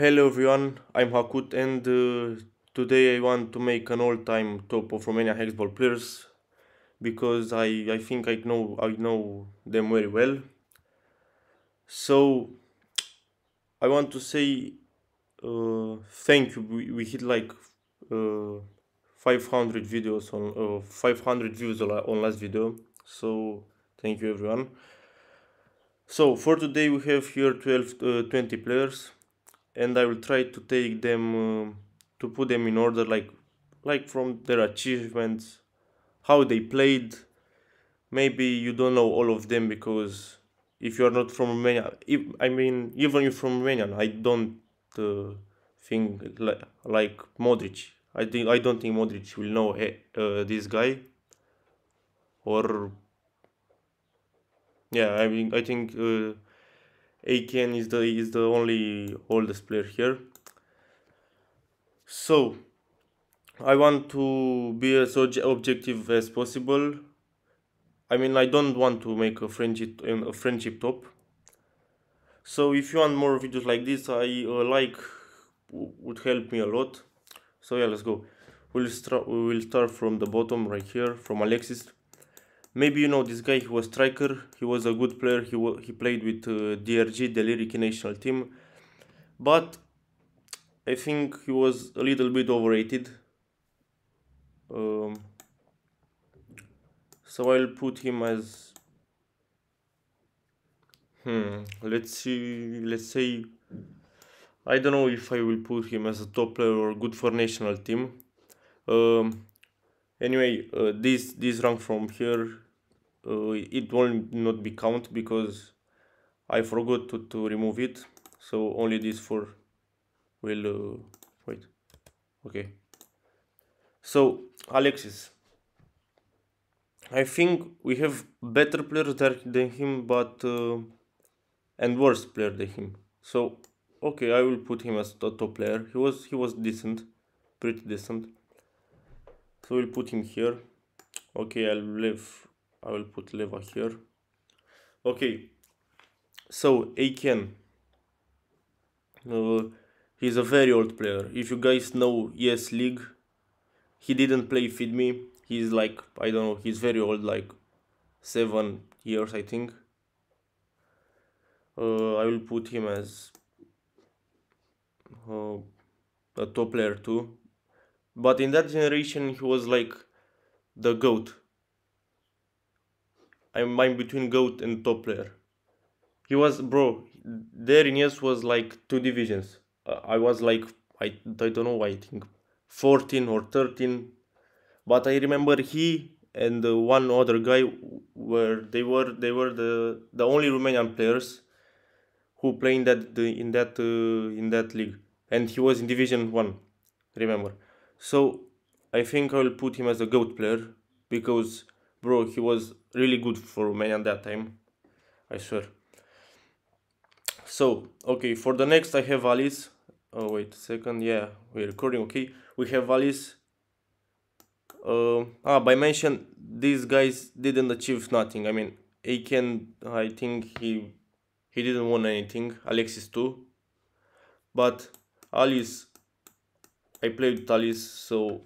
Hello everyone, I'm Hakut and uh, today I want to make an all-time top of Romania hexball players because I, I think I know I know them very well. So I want to say uh, thank you. We, we hit like uh, 500 videos on uh, 500 views on last video. So thank you everyone. So for today we have here 12 uh, 20 players and I will try to take them uh, to put them in order like like from their achievements how they played maybe you don't know all of them because if you are not from Romania if, I mean even if from Romanian, I don't uh, think like, like Modric I think I don't think Modric will know eh, uh, this guy or yeah I mean I think uh, Aken is the is the only oldest player here. So I want to be as objective as possible. I mean, I don't want to make a friendship a friendship top. So if you want more videos like this, I uh, like would help me a lot. So yeah, let's go. We'll start. We will start from the bottom right here from Alexis. Maybe you know this guy, he was striker, he was a good player, he, he played with uh, DRG, the Lyric national team. But I think he was a little bit overrated. Um, so I'll put him as... Hmm, let's see, let's say... I don't know if I will put him as a top player or good for national team. Um, anyway uh, this this rank from here uh, it will not be count because I forgot to, to remove it so only these four will uh, wait okay so Alexis I think we have better players than him but uh, and worse player than him so okay I will put him as top player he was he was decent pretty decent so we'll put him here okay i'll leave i will put leva here okay so Aiken uh, he's a very old player if you guys know yes league he didn't play feed me he's like i don't know he's very old like seven years i think uh, i will put him as uh, a top player too but in that generation, he was like the GOAT. I'm, I'm between GOAT and top player. He was, bro, there us was like two divisions. Uh, I was like, I, I don't know, I think 14 or 13. But I remember he and one other guy were they were they were the the only Romanian players who played in that the, in that uh, in that league and he was in division 1 remember so I think I'll put him as a GOAT player because, bro, he was really good for Romania that time. I swear. So, okay, for the next I have Alice. Oh, wait a second. Yeah, we're recording. Okay, we have Alice. Uh, ah, by mention, these guys didn't achieve nothing. I mean, Aiken, I think he he didn't win anything. Alexis too. But Alice I played Talis, so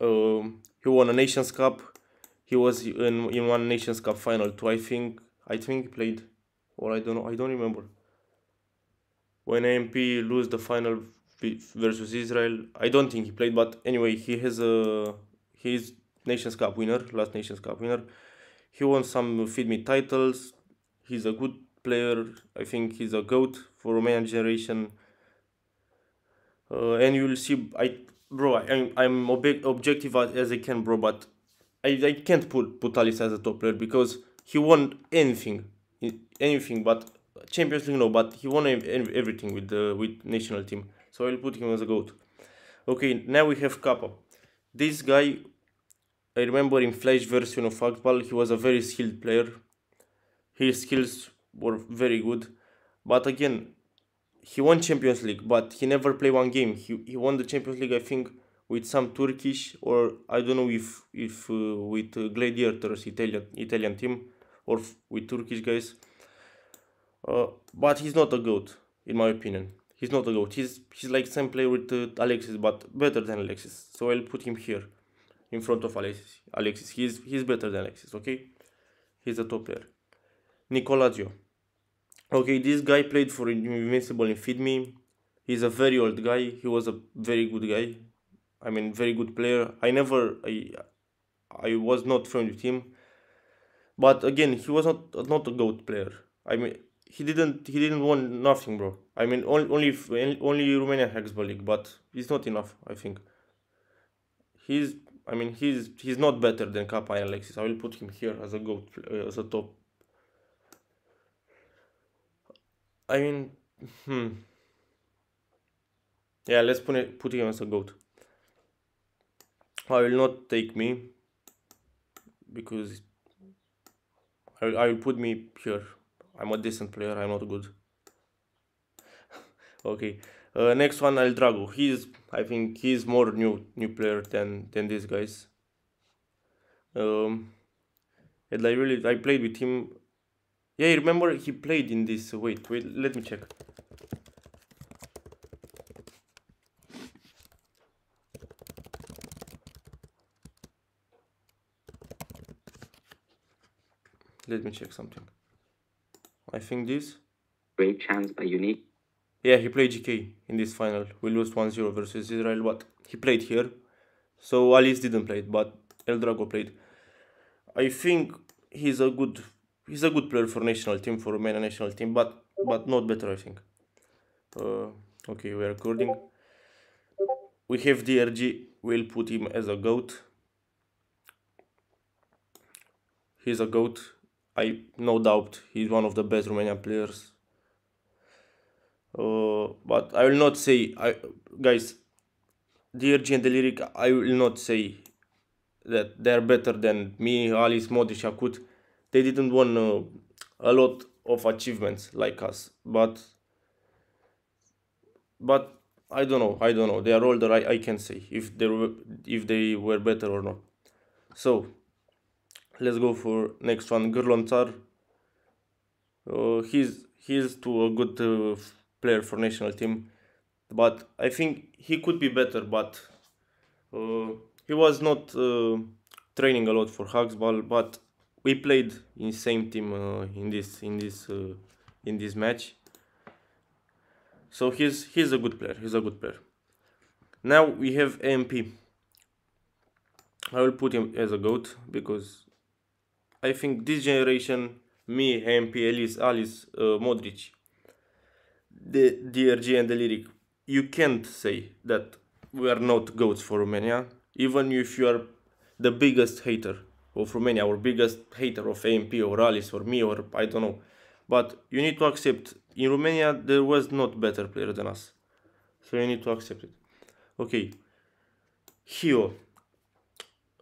um, he won a Nations Cup. He was in, in one Nations Cup final too. I think I think he played, or I don't know. I don't remember. When AMP lose the final versus Israel, I don't think he played. But anyway, he has a he is Nations Cup winner, last Nations Cup winner. He won some Feed Me titles. He's a good player. I think he's a goat for Romanian generation uh, and you'll see i bro i'm, I'm ob- objective as i can bro but i, I can't put putalis as a top player because he won anything anything but champions league no but he won everything with the with national team so i'll put him as a goat okay now we have kappa this guy i remember in flash version of football he was a very skilled player his skills were very good but again he won Champions League, but he never played one game. He, he won the Champions League, I think, with some Turkish or I don't know if if uh, with uh, Gladiators Italian Italian team or f- with Turkish guys. Uh, but he's not a goat in my opinion. He's not a goat. He's he's like same player with uh, Alexis, but better than Alexis. So I'll put him here, in front of Alexis. Alexis, he's he's better than Alexis. Okay, he's a top player. Nicolazio. Okay, this guy played for Invincible in Feed Me. He's a very old guy. He was a very good guy. I mean, very good player. I never, I, I was not friend with him. But again, he was not not a goat player. I mean, he didn't he didn't want nothing, bro. I mean, only only only Romania Hexball League, but it's not enough. I think. He's I mean he's he's not better than Kappa and Alexis. I will put him here as a goat uh, as a top I mean, hmm. Yeah, let's put it, put him as a goat. I will not take me because I will, I will put me here. I'm a decent player. I'm not good. okay. Uh, next one, El Drago. He's I think he's more new new player than than these guys. Um, and I really I played with him yeah, I remember he played in this. Wait, wait, let me check. Let me check something. I think this. Great chance by Unique. Yeah, he played GK in this final. We lost 1-0 versus Israel, but he played here. So Alice didn't play it, but El Drago played. I think he's a good he's a good player for national team, for Romania national team, but but not better, I think. Uh, okay, we're recording. We have DRG. We'll put him as a goat. He's a goat. I no doubt he's one of the best Romanian players. Uh, but I will not say I guys. DRG and the lyric. I will not say that they're better than me, Alice, Modi, Shakut they didn't won uh, a lot of achievements like us but but i don't know i don't know they are older i, I can say if they were if they were better or not so let's go for next one Gurlontar, uh, he's he's to a good uh, player for national team but I think he could be better but uh, he was not uh, training a lot for Hugsball but we played in same team uh, in this in this uh, in this match. So he's he's a good player. He's a good player. Now we have AMP. I will put him as a goat because I think this generation, me, AMP, Elise, Alice, uh, Modric, the DRG and the Lyric, you can't say that we are not goats for Romania, even if you are the biggest hater of Romania or biggest hater of AMP or Alice or me or I don't know. But you need to accept in Romania there was not better player than us. So you need to accept it. Okay. Hio.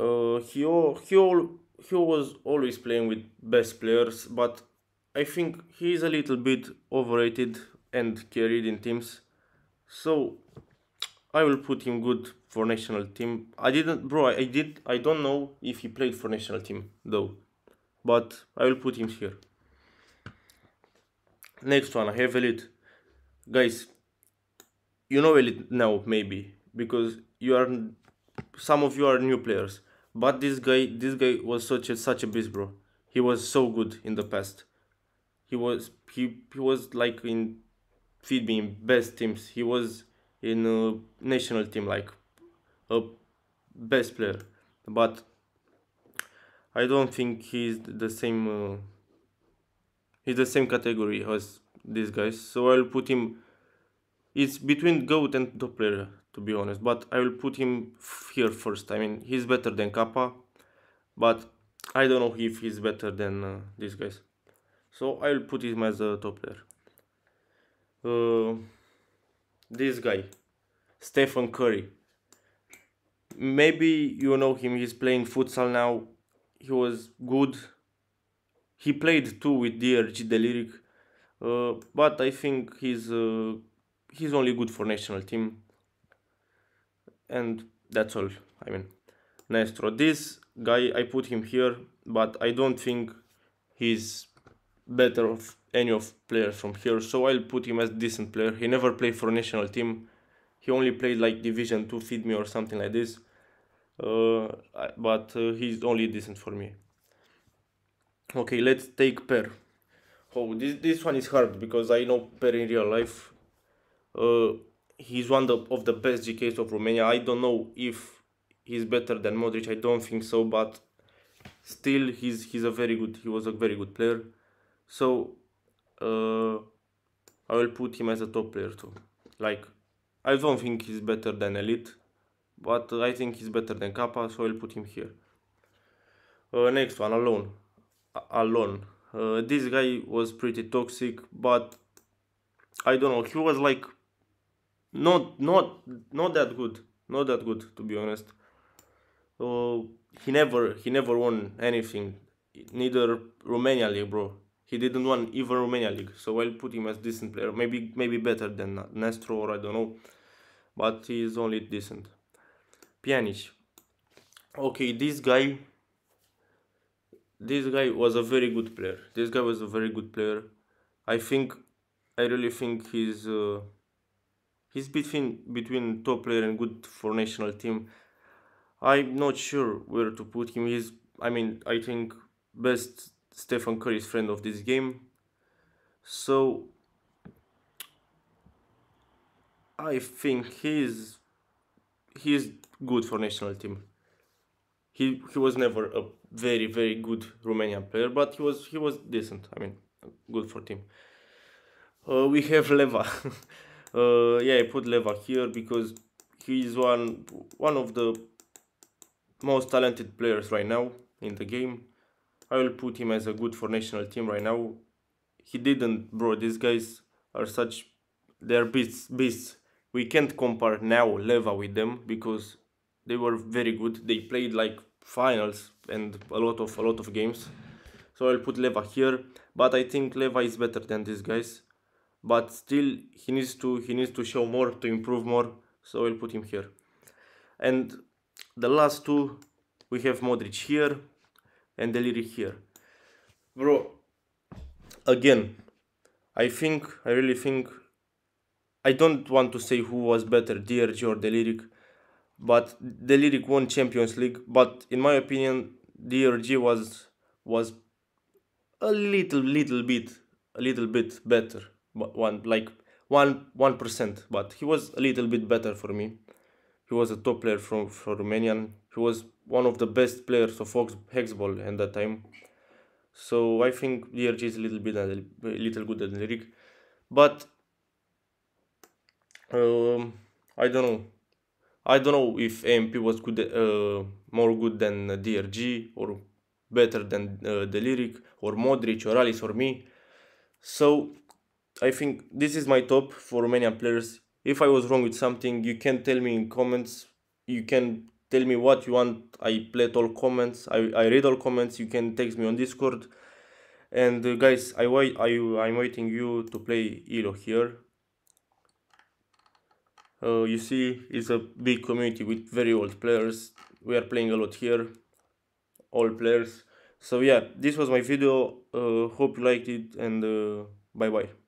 Uh, Hio, Hio, Hio was always playing with best players, but I think he is a little bit overrated and carried in teams. So I will put him good for national team. I didn't, bro. I did. I don't know if he played for national team though, but I will put him here. Next one, I have elite, guys. You know elite now maybe because you are some of you are new players, but this guy, this guy was such a such a beast, bro. He was so good in the past. He was he he was like in feed me best teams. He was in a national team like a best player but I don't think he's the same uh, he's the same category as these guys so I'll put him it's between GOAT and top player to be honest but I will put him here first I mean he's better than Kappa but I don't know if he's better than uh, these guys so I'll put him as a top player uh, this guy, Stephen Curry. Maybe you know him, he's playing futsal now. He was good. He played too with DRG Deliric. Uh, but I think he's uh, he's only good for national team. And that's all. I mean, Nestro. This guy, I put him here, but I don't think he's better off any of players from here, so I'll put him as decent player. He never played for national team. He only played like Division 2 Feed Me or something like this. Uh, but uh, he's only decent for me. Okay, let's take Per. Oh, this, this one is hard because I know Per in real life. Uh, he's one of the best GKs of Romania. I don't know if he's better than Modric. I don't think so, but still, he's he's a very good. He was a very good player. So uh, I will put him as a top player too. Like, I don't think he's better than Elite, but I think he's better than Kappa, so I'll put him here. Uh, next one, Alone. Alone. Uh, this guy was pretty toxic, but I don't know. He was like not not not that good, not that good to be honest. Uh, he never he never won anything, neither Romania league, bro he didn't want even Romania league. So I'll put him as decent player. Maybe maybe better than Nestro or I don't know. But he's only decent. Pjanic. Okay, this guy this guy was a very good player. This guy was a very good player. I think I really think he's uh, he's between between top player and good for national team. I'm not sure where to put him. He's I mean I think best Stefan Curry is friend of this game. So I think he's he's good for national team. He he was never a very very good Romanian player, but he was he was decent. I mean, good for team. Uh, we have Leva. uh, yeah, I put Leva here because he is one one of the most talented players right now in the game. I will put him as a good for national team right now. He didn't, bro. These guys are such... They're beasts. beasts. We can't compare now Leva with them because they were very good. They played like finals and a lot of a lot of games. So I'll put Leva here, but I think Leva is better than these guys. But still, he needs to he needs to show more to improve more. So I'll put him here. And the last two, we have Modric here, and lyric here. Bro, again, I think, I really think, I don't want to say who was better, DRG or Deliric, but Deliric won Champions League, but in my opinion, DRG was was a little, little bit, a little bit better, but one like one one percent, but he was a little bit better for me. He was a top player from from Romanian he was one of the best players of Hexball at that time. So I think DRG is a little bit a little good than Lyric, but um, I don't know. I don't know if AMP was good, uh, more good than DRG or better than uh, the Lyric or Modric or Alice or me. So I think this is my top for Romanian players. If I was wrong with something, you can tell me in comments. You can tell me what you want. I play all comments. I, I read all comments. You can text me on Discord. And uh, guys, I wait. I I'm waiting you to play Elo here. Uh, you see, it's a big community with very old players. We are playing a lot here, all players. So yeah, this was my video. Uh, hope you liked it and uh, bye bye.